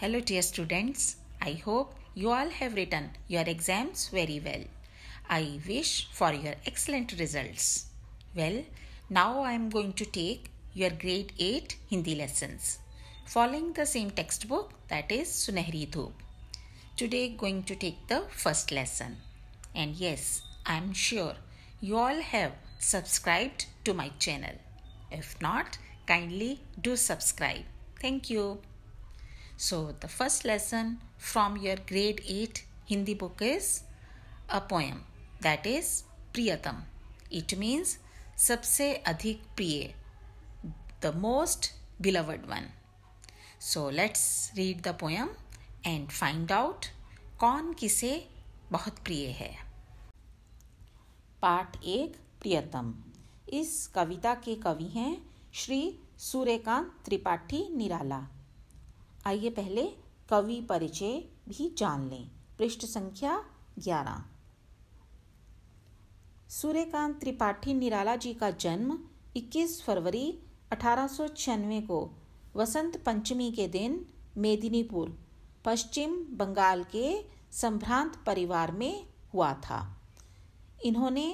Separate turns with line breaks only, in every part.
Hello dear students, I hope you all have written your exams very well. I wish for your excellent results. Well, now I am going to take your grade 8 Hindi lessons following the same textbook that is Sunehri Dhoop. Today going to take the first lesson. And yes, I am sure you all have subscribed to my channel. If not, kindly do subscribe. Thank you. So, the first lesson from your grade 8 Hindi book is a poem that is Priyatam. It means Sabse Adhik Priye, the most beloved one. So, let's read the poem and find out कौन Kise Bahut Priye Hai. पाठ एक प्रियतम इस कविता के कवि हैं श्री सूर्यकांत त्रिपाठी निराला आइए पहले कवि परिचय भी जान लें पृष्ठ संख्या ग्यारह सूर्यकांत त्रिपाठी निराला जी का जन्म 21 फरवरी अठारह को वसंत पंचमी के दिन मेदिनीपुर पश्चिम बंगाल के संभ्रांत परिवार में हुआ था इन्होंने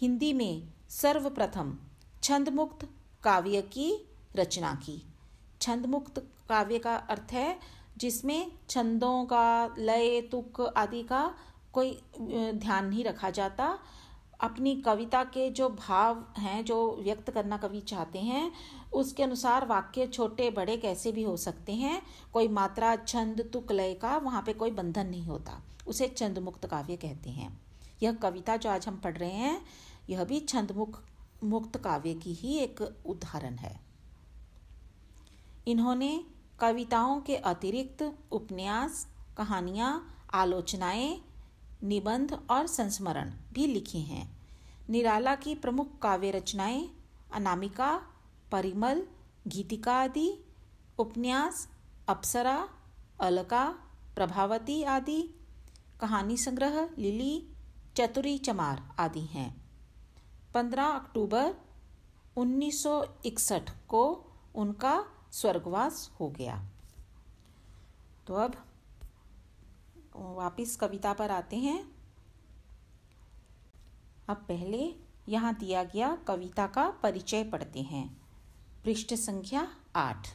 हिंदी में सर्वप्रथम छंदमुक्त काव्य की रचना की छंदमुक्त काव्य का अर्थ है जिसमें छंदों का लय तुक आदि का कोई ध्यान नहीं रखा जाता अपनी कविता के जो भाव हैं जो व्यक्त करना कवि चाहते हैं उसके अनुसार वाक्य छोटे बड़े कैसे भी हो सकते हैं कोई मात्रा छंद तुक लय का वहाँ पे कोई बंधन नहीं होता उसे छंद मुक्त काव्य कहते हैं यह कविता जो आज हम पढ़ रहे हैं यह भी छंद मुक्त काव्य की ही एक उदाहरण है इन्होंने कविताओं के अतिरिक्त उपन्यास कहानियाँ आलोचनाएँ निबंध और संस्मरण भी लिखे हैं निराला की प्रमुख काव्य रचनाएँ अनामिका परिमल गीतिका आदि उपन्यास अप्सरा अलका प्रभावती आदि कहानी संग्रह लिली चतुरी चमार आदि हैं 15 अक्टूबर 1961 को उनका स्वर्गवास हो गया तो अब वापिस कविता पर आते हैं अब पहले यहाँ दिया गया कविता का परिचय पढ़ते हैं पृष्ठ संख्या आठ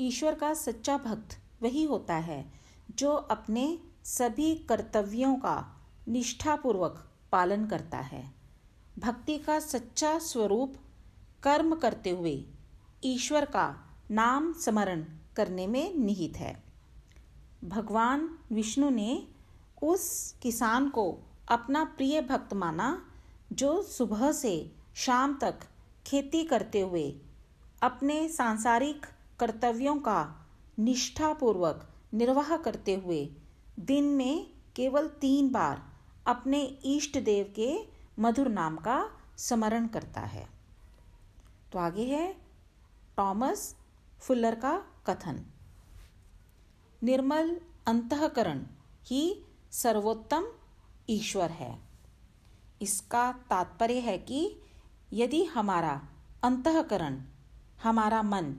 ईश्वर का सच्चा भक्त वही होता है जो अपने सभी कर्तव्यों का निष्ठापूर्वक पालन करता है भक्ति का सच्चा स्वरूप कर्म करते हुए ईश्वर का नाम स्मरण करने में निहित है भगवान विष्णु ने उस किसान को अपना प्रिय भक्त माना जो सुबह से शाम तक खेती करते हुए अपने सांसारिक कर्तव्यों का निष्ठापूर्वक निर्वाह करते हुए दिन में केवल तीन बार अपने इष्ट देव के मधुर नाम का स्मरण करता है तो आगे है टॉमस फुलर का कथन निर्मल अंतकरण ही सर्वोत्तम ईश्वर है इसका तात्पर्य है कि यदि हमारा अंतकरण हमारा मन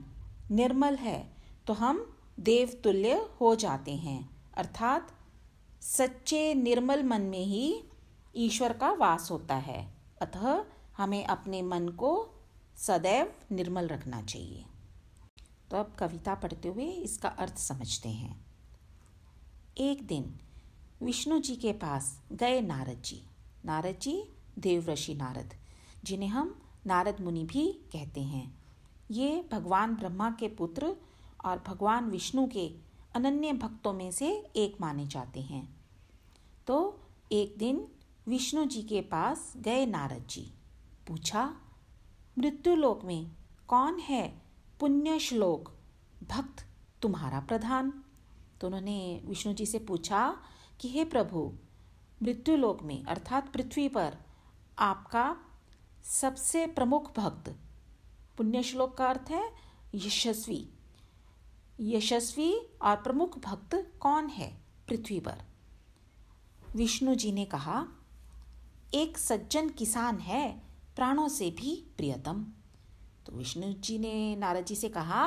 निर्मल है तो हम देवतुल्य हो जाते हैं अर्थात सच्चे निर्मल मन में ही ईश्वर का वास होता है अतः हमें अपने मन को सदैव निर्मल रखना चाहिए तो अब कविता पढ़ते हुए इसका अर्थ समझते हैं एक दिन विष्णु जी के पास गए नारद जी नारद जी देवऋषि नारद जिन्हें हम नारद मुनि भी कहते हैं ये भगवान ब्रह्मा के पुत्र और भगवान विष्णु के अनन्य भक्तों में से एक माने जाते हैं तो एक दिन विष्णु जी के पास गए नारद जी पूछा मृत्यु लोक में कौन है पुण्य श्लोक भक्त तुम्हारा प्रधान तो उन्होंने विष्णु जी से पूछा कि हे प्रभु मृत्यु लोक में अर्थात पृथ्वी पर आपका सबसे प्रमुख भक्त पुण्य श्लोक का अर्थ है यशस्वी यशस्वी और प्रमुख भक्त कौन है पृथ्वी पर विष्णु जी ने कहा एक सज्जन किसान है प्राणों से भी प्रियतम तो विष्णु जी ने नारद जी से कहा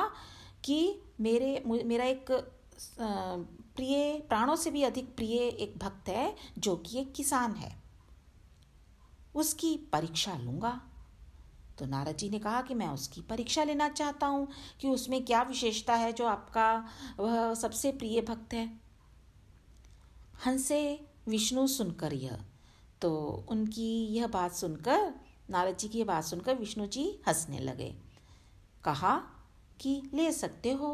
कि मेरे मेरा एक प्रिय प्राणों से भी अधिक प्रिय एक भक्त है जो कि एक किसान है उसकी परीक्षा लूँगा तो नारद जी ने कहा कि मैं उसकी परीक्षा लेना चाहता हूँ कि उसमें क्या विशेषता है जो आपका वह सबसे प्रिय भक्त है हंसे विष्णु सुनकर यह तो उनकी यह बात सुनकर नारद जी की बात सुनकर विष्णु जी हंसने लगे कहा कि ले सकते हो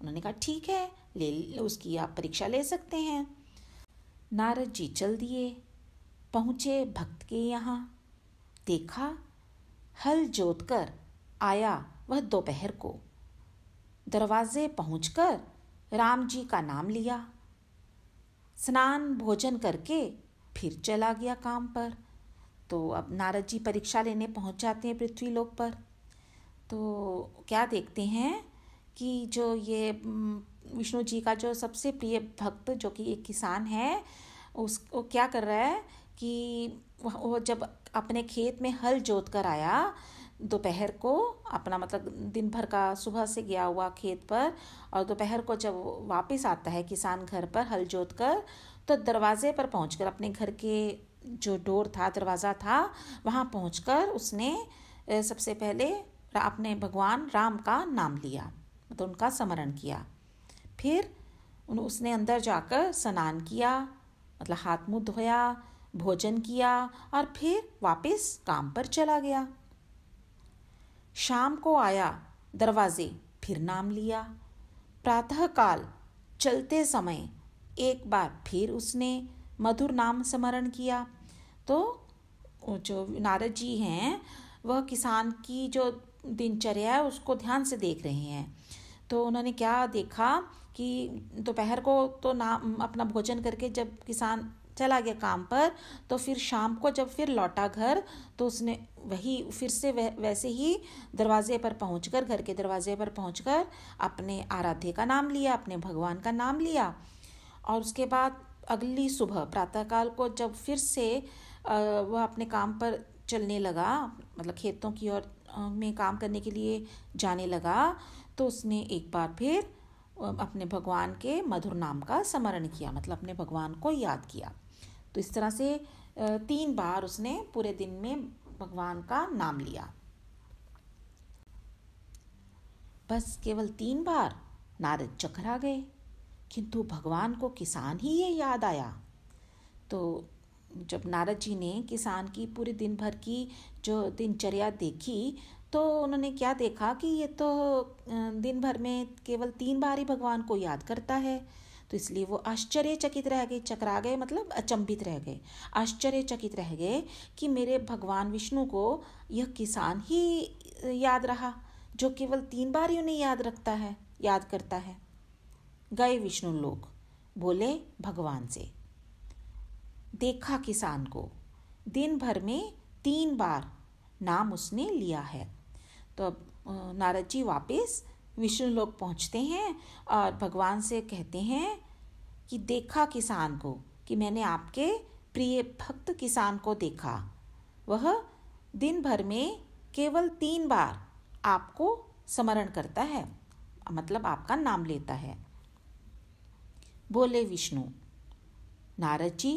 उन्होंने कहा ठीक है ले उसकी आप परीक्षा ले सकते हैं नारद जी चल दिए पहुँचे भक्त के यहाँ देखा हल जोत कर आया वह दोपहर को दरवाजे पहुँच कर राम जी का नाम लिया स्नान भोजन करके फिर चला गया काम पर तो अब नारद जी परीक्षा लेने पहुंच जाते हैं पृथ्वी लोक पर तो क्या देखते हैं कि जो ये विष्णु जी का जो सबसे प्रिय भक्त जो कि एक किसान है उसको क्या कर रहा है कि वो जब अपने खेत में हल जोत कर आया दोपहर को अपना मतलब दिन भर का सुबह से गया हुआ खेत पर और दोपहर को जब वापस आता है किसान घर पर हल जोत कर तो दरवाजे पर पहुंचकर अपने घर के जो डोर था दरवाज़ा था वहाँ पहुँच उसने सबसे पहले अपने भगवान राम का नाम लिया तो उनका स्मरण किया फिर उसने अंदर जाकर स्नान किया मतलब हाथ मुँह धोया भोजन किया और फिर वापस काम पर चला गया शाम को आया दरवाजे फिर नाम लिया प्रातःकाल चलते समय एक बार फिर उसने मधुर नाम स्मरण किया तो जो नारद जी हैं वह किसान की जो दिनचर्या है उसको ध्यान से देख रहे हैं तो उन्होंने क्या देखा कि दोपहर को तो ना अपना भोजन करके जब किसान चला गया काम पर तो फिर शाम को जब फिर लौटा घर तो उसने वही फिर से वह वैसे ही दरवाजे पर पहुंचकर घर के दरवाजे पर पहुंचकर अपने आराध्य का नाम लिया अपने भगवान का नाम लिया और उसके बाद अगली सुबह प्रातःकाल को जब फिर से वह अपने काम पर चलने लगा मतलब खेतों की ओर में काम करने के लिए जाने लगा तो उसने एक बार फिर अपने भगवान के मधुर नाम का स्मरण किया मतलब अपने भगवान को याद किया तो इस तरह से तीन बार उसने पूरे दिन में भगवान का नाम लिया बस केवल तीन बार नारद चकरा गए किंतु भगवान को किसान ही ये याद आया तो जब नारद जी ने किसान की पूरे दिन भर की जो दिनचर्या देखी तो उन्होंने क्या देखा कि ये तो दिन भर में केवल तीन बार ही भगवान को याद करता है तो इसलिए वो आश्चर्यचकित रह गए चकरा गए मतलब अचंभित रह गए आश्चर्यचकित रह गए कि मेरे भगवान विष्णु को यह किसान ही याद रहा जो केवल तीन बार ही उन्हें याद रखता है याद करता है गए विष्णु लोग बोले भगवान से देखा किसान को दिन भर में तीन बार नाम उसने लिया है तो अब नारद जी वापस विष्णु लोग पहुँचते हैं और भगवान से कहते हैं कि देखा किसान को कि मैंने आपके प्रिय भक्त किसान को देखा वह दिन भर में केवल तीन बार आपको स्मरण करता है मतलब आपका नाम लेता है बोले विष्णु नारद जी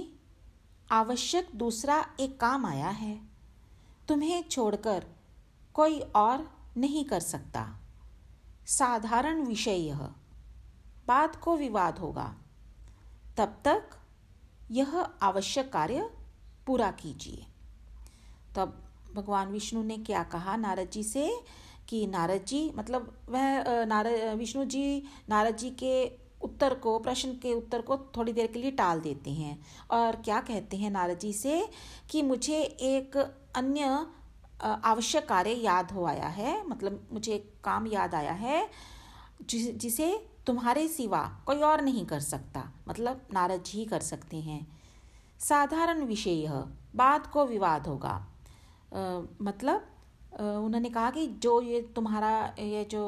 आवश्यक दूसरा एक काम आया है तुम्हें छोड़कर कोई और नहीं कर सकता साधारण विषय यह बात को विवाद होगा तब तक यह आवश्यक कार्य पूरा कीजिए तब भगवान विष्णु ने क्या कहा नारद जी से कि नारद जी मतलब वह नारद विष्णु जी नारद जी के उत्तर को प्रश्न के उत्तर को थोड़ी देर के लिए टाल देते हैं और क्या कहते हैं नारद जी से कि मुझे एक अन्य आवश्यक कार्य याद हो आया है मतलब मुझे एक काम याद आया है जिस जिसे तुम्हारे सिवा कोई और नहीं कर सकता मतलब नारद जी कर सकते हैं साधारण विषय यह बात को विवाद होगा आ, मतलब उन्होंने कहा कि जो ये तुम्हारा ये जो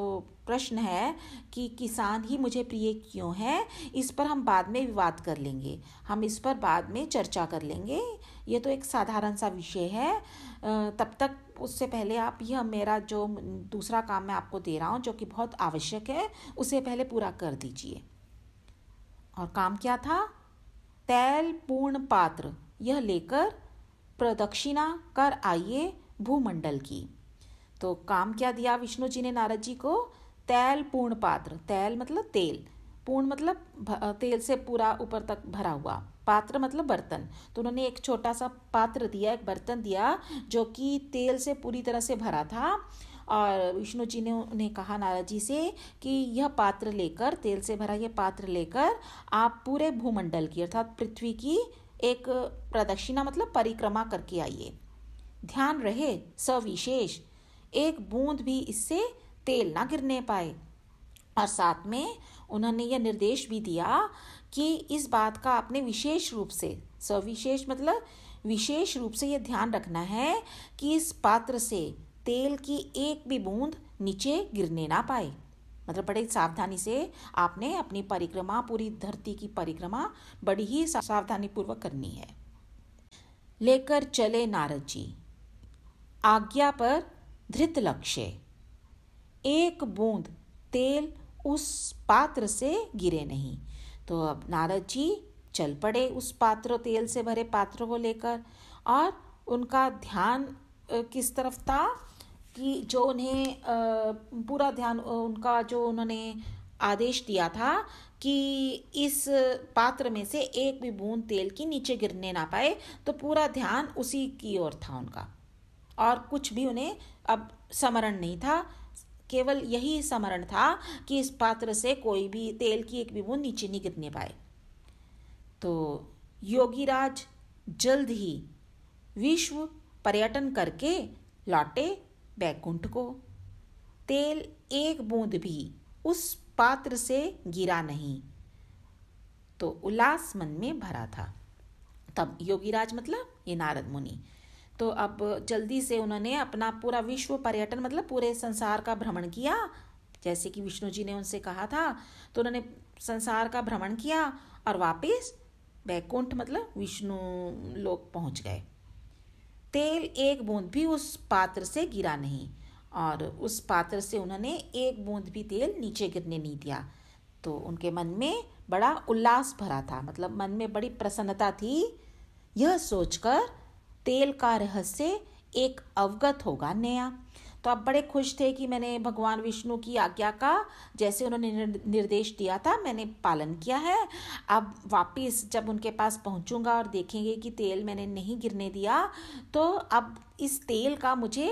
प्रश्न है कि किसान ही मुझे प्रिय क्यों है इस पर हम बाद में विवाद कर लेंगे हम इस पर बाद में चर्चा कर लेंगे ये तो एक साधारण सा विषय है तब तक उससे पहले आप यह मेरा जो दूसरा काम मैं आपको दे रहा हूँ जो कि बहुत आवश्यक है उसे पहले पूरा कर दीजिए और काम क्या था तैल पूर्ण पात्र यह लेकर प्रदक्षिणा कर आइए भूमंडल की तो काम क्या दिया विष्णु जी ने नारद जी को तैल पूर्ण पात्र तैल मतलब तेल पूर्ण मतलब तेल से पूरा ऊपर तक भरा हुआ पात्र मतलब बर्तन तो उन्होंने एक छोटा सा पात्र दिया एक बर्तन दिया जो कि तेल से पूरी तरह से भरा था और विष्णु जी ने उन्हें कहा नारद जी से कि यह पात्र लेकर तेल से भरा यह पात्र लेकर आप पूरे भूमंडल की अर्थात पृथ्वी की एक प्रदक्षिणा मतलब परिक्रमा करके आइए ध्यान रहे सविशेष एक बूंद भी इससे तेल ना गिरने पाए और साथ में उन्होंने यह निर्देश भी दिया कि इस बात का आपने विशेष रूप से सविशेष मतलब विशेष रूप से यह ध्यान रखना है कि इस पात्र से तेल की एक भी बूंद नीचे गिरने ना पाए मतलब बड़ी सावधानी से आपने अपनी परिक्रमा पूरी धरती की परिक्रमा बड़ी ही सावधानी पूर्वक करनी है लेकर चले नारद जी आज्ञा पर धृत लक्ष्य एक बूंद तेल उस पात्र से गिरे नहीं तो अब नारद जी चल पड़े उस पात्र तेल से भरे पात्र को लेकर और उनका ध्यान किस तरफ था कि जो उन्हें पूरा ध्यान उनका जो उन्होंने आदेश दिया था कि इस पात्र में से एक भी बूंद तेल की नीचे गिरने ना पाए तो पूरा ध्यान उसी की ओर था उनका और कुछ भी उन्हें अब समरण नहीं था केवल यही स्मरण था कि इस पात्र से कोई भी तेल की एक भी बूंद नीचे नहीं गिरने पाए तो योगीराज जल्द ही विश्व पर्यटन करके लौटे बैकुंठ को तेल एक बूंद भी उस पात्र से गिरा नहीं तो उल्लास मन में भरा था तब योगीराज मतलब ये नारद मुनि तो अब जल्दी से उन्होंने अपना पूरा विश्व पर्यटन मतलब पूरे संसार का भ्रमण किया जैसे कि विष्णु जी ने उनसे कहा था तो उन्होंने संसार का भ्रमण किया और वापस बैकुंठ मतलब विष्णु लोग पहुंच गए तेल एक बूंद भी उस पात्र से गिरा नहीं और उस पात्र से उन्होंने एक बूंद भी तेल नीचे गिरने नहीं दिया तो उनके मन में बड़ा उल्लास भरा था मतलब मन में बड़ी प्रसन्नता थी यह सोचकर तेल का रहस्य एक अवगत होगा नया तो आप बड़े खुश थे कि मैंने भगवान विष्णु की आज्ञा का जैसे उन्होंने निर्देश दिया था मैंने पालन किया है अब वापस जब उनके पास पहुंचूंगा और देखेंगे कि तेल मैंने नहीं गिरने दिया तो अब इस तेल का मुझे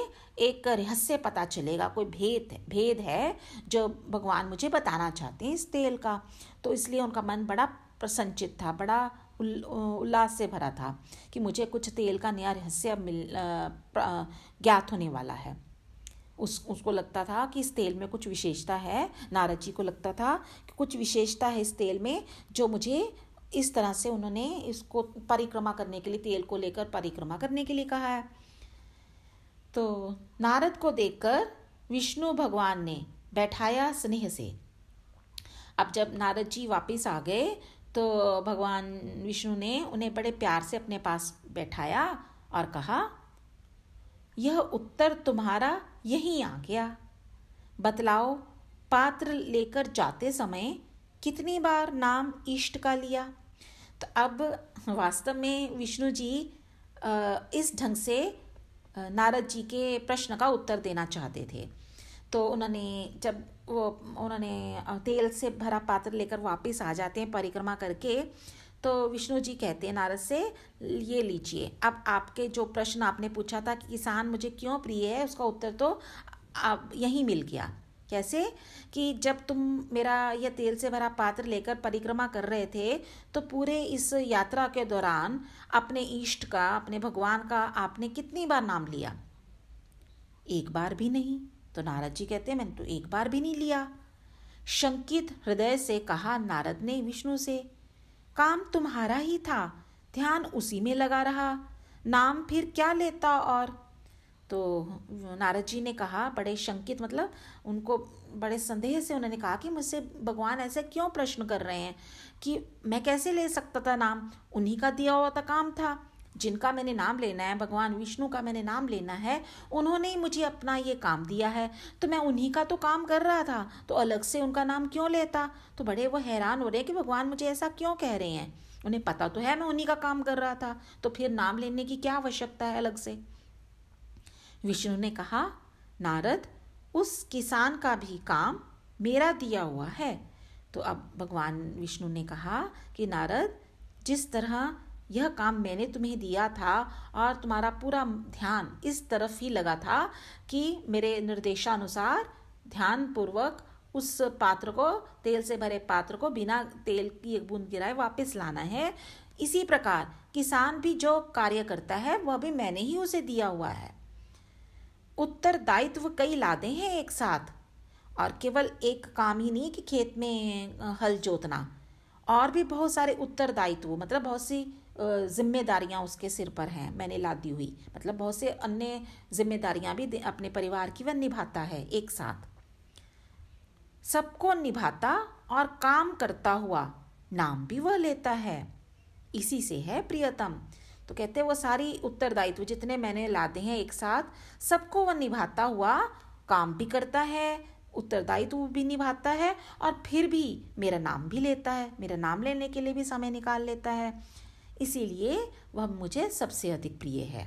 एक रहस्य पता चलेगा कोई भेद भेद है जो भगवान मुझे बताना चाहते हैं इस तेल का तो इसलिए उनका मन बड़ा प्रसन्नचित था बड़ा उल्लास से भरा था कि मुझे कुछ तेल का नया रहस्य अब मिल ज्ञात होने वाला है उस उसको लगता था कि इस तेल में कुछ विशेषता है नारद जी को लगता था कि कुछ विशेषता है इस तेल में जो मुझे इस तरह से उन्होंने इसको परिक्रमा करने के लिए तेल को लेकर परिक्रमा करने के लिए कहा है तो नारद को देखकर विष्णु भगवान ने बैठाया स्नेह से अब जब नारद जी वापस आ गए तो भगवान विष्णु ने उन्हें बड़े प्यार से अपने पास बैठाया और कहा यह उत्तर तुम्हारा यहीं आ गया बतलाओ पात्र लेकर जाते समय कितनी बार नाम इष्ट का लिया तो अब वास्तव में विष्णु जी इस ढंग से नारद जी के प्रश्न का उत्तर देना चाहते थे तो उन्होंने जब वो उन्होंने तेल से भरा पात्र लेकर वापस आ जाते हैं परिक्रमा करके तो विष्णु जी कहते हैं नारद से ये लीजिए अब आपके जो प्रश्न आपने पूछा था कि किसान मुझे क्यों प्रिय है उसका उत्तर तो अब यहीं मिल गया कैसे कि जब तुम मेरा यह तेल से भरा पात्र लेकर परिक्रमा कर रहे थे तो पूरे इस यात्रा के दौरान अपने इष्ट का अपने भगवान का आपने कितनी बार नाम लिया एक बार भी नहीं तो नारद जी कहते हैं मैंने तो एक बार भी नहीं लिया शंकित हृदय से कहा नारद ने विष्णु से काम तुम्हारा ही था ध्यान उसी में लगा रहा नाम फिर क्या लेता और तो नारद जी ने कहा बड़े शंकित मतलब उनको बड़े संदेह से उन्होंने कहा कि मुझसे भगवान ऐसे क्यों प्रश्न कर रहे हैं कि मैं कैसे ले सकता था नाम उन्हीं का दिया हुआ था काम था जिनका मैंने नाम लेना है भगवान विष्णु का मैंने नाम लेना है उन्होंने ही मुझे अपना ये काम दिया है तो मैं उन्हीं का तो काम कर रहा था तो अलग से उनका नाम क्यों लेता तो बड़े वो हैरान हो रहे हैं कि भगवान मुझे ऐसा क्यों कह रहे हैं उन्हें पता तो है मैं उन्हीं का काम कर रहा था तो फिर नाम लेने की क्या आवश्यकता है अलग से विष्णु ने कहा नारद उस किसान का भी काम मेरा दिया हुआ है तो अब भगवान विष्णु ने कहा कि नारद जिस तरह यह काम मैंने तुम्हें दिया था और तुम्हारा पूरा ध्यान इस तरफ ही लगा था कि मेरे निर्देशानुसार ध्यान पूर्वक उस पात्र को तेल से भरे पात्र को बिना तेल की एक बूंद गिराए वापस लाना है इसी प्रकार किसान भी जो कार्य करता है वह भी मैंने ही उसे दिया हुआ है उत्तरदायित्व कई लादे हैं एक साथ और केवल एक काम ही नहीं कि खेत में हल जोतना और भी बहुत सारे उत्तरदायित्व मतलब बहुत सी जिम्मेदारियां उसके सिर पर हैं मैंने लादी हुई मतलब बहुत से अन्य जिम्मेदारियां भी अपने परिवार की वह निभाता है एक साथ सबको निभाता और काम करता हुआ नाम भी वह लेता है इसी से है प्रियतम तो कहते हैं वो सारी उत्तरदायित्व जितने मैंने लादे हैं एक साथ सबको वह निभाता हुआ काम भी करता है उत्तरदायित्व भी निभाता है और फिर भी मेरा नाम भी लेता है मेरा नाम लेने के लिए भी समय निकाल लेता है इसीलिए वह मुझे सबसे अधिक प्रिय है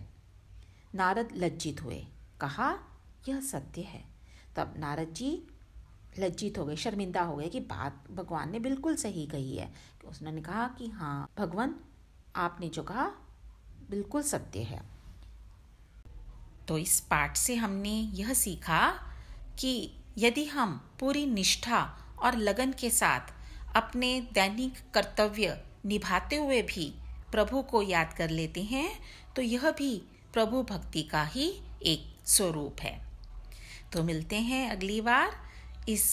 नारद लज्जित हुए कहा यह सत्य है तब नारद जी लज्जित हो गए शर्मिंदा हो गए कि बात भगवान ने बिल्कुल सही कही है उसने कहा कि हाँ भगवान आपने जो कहा बिल्कुल सत्य है तो इस पाठ से हमने यह सीखा कि यदि हम पूरी निष्ठा और लगन के साथ अपने दैनिक कर्तव्य निभाते हुए भी प्रभु को याद कर लेते हैं तो यह भी प्रभु भक्ति का ही एक स्वरूप है तो मिलते हैं अगली बार इस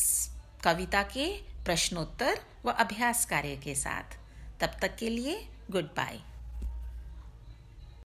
कविता के प्रश्नोत्तर व अभ्यास कार्य के साथ तब तक के लिए गुड बाय